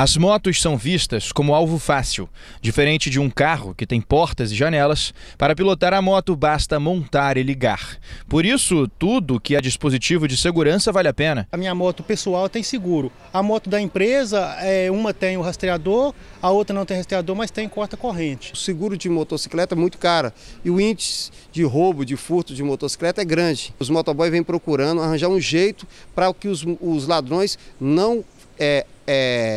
As motos são vistas como alvo fácil. Diferente de um carro que tem portas e janelas, para pilotar a moto basta montar e ligar. Por isso, tudo que é dispositivo de segurança vale a pena. A minha moto pessoal tem seguro. A moto da empresa, é, uma tem o rastreador, a outra não tem rastreador, mas tem corta-corrente. O seguro de motocicleta é muito caro e o índice de roubo, de furto de motocicleta é grande. Os motoboys vêm procurando arranjar um jeito para que os, os ladrões não é, é,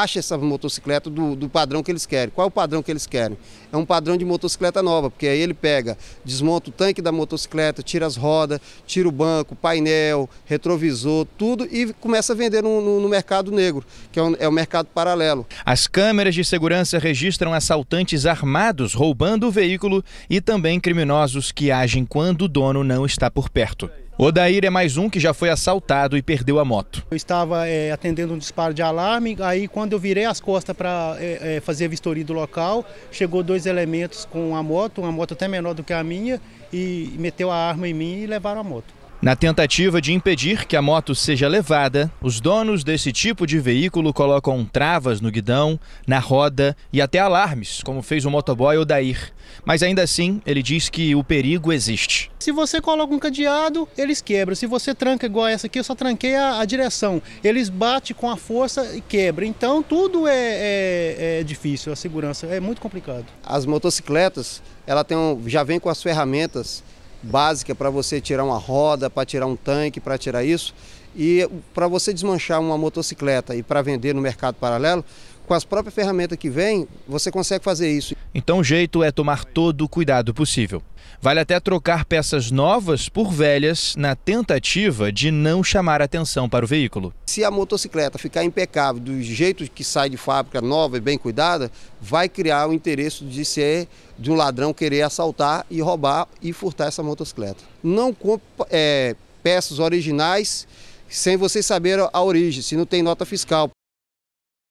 acha essa motocicleta do, do padrão que eles querem. Qual é o padrão que eles querem? É um padrão de motocicleta nova, porque aí ele pega, desmonta o tanque da motocicleta, tira as rodas, tira o banco, painel, retrovisor, tudo e começa a vender no, no, no mercado negro, que é um, é um mercado paralelo. As câmeras de segurança registram assaltantes armados roubando o veículo e também criminosos que agem quando o dono não está por perto. Odair é mais um que já foi assaltado e perdeu a moto. Eu estava é, atendendo um disparo de alarme, aí quando eu virei as costas para é, é, fazer a vistoria do local, chegou dois elementos com a moto, uma moto até menor do que a minha, e meteu a arma em mim e levaram a moto. Na tentativa de impedir que a moto seja levada, os donos desse tipo de veículo colocam travas no guidão, na roda e até alarmes, como fez o motoboy Odair. Mas ainda assim, ele diz que o perigo existe. Se você coloca um cadeado, eles quebram. Se você tranca igual essa aqui, eu só tranquei a, a direção. Eles batem com a força e quebram. Então tudo é, é, é difícil, a segurança é muito complicado. As motocicletas, ela tem um, já vem com as ferramentas básica para você tirar uma roda, para tirar um tanque, para tirar isso. E para você desmanchar uma motocicleta e para vender no mercado paralelo, com as próprias ferramentas que vem, você consegue fazer isso. Então o jeito é tomar todo o cuidado possível. Vale até trocar peças novas por velhas na tentativa de não chamar atenção para o veículo. Se a motocicleta ficar impecável, do jeito que sai de fábrica nova e bem cuidada, vai criar o interesse de ser de um ladrão querer assaltar e roubar e furtar essa motocicleta. Não compre é, peças originais sem você saber a origem, se não tem nota fiscal.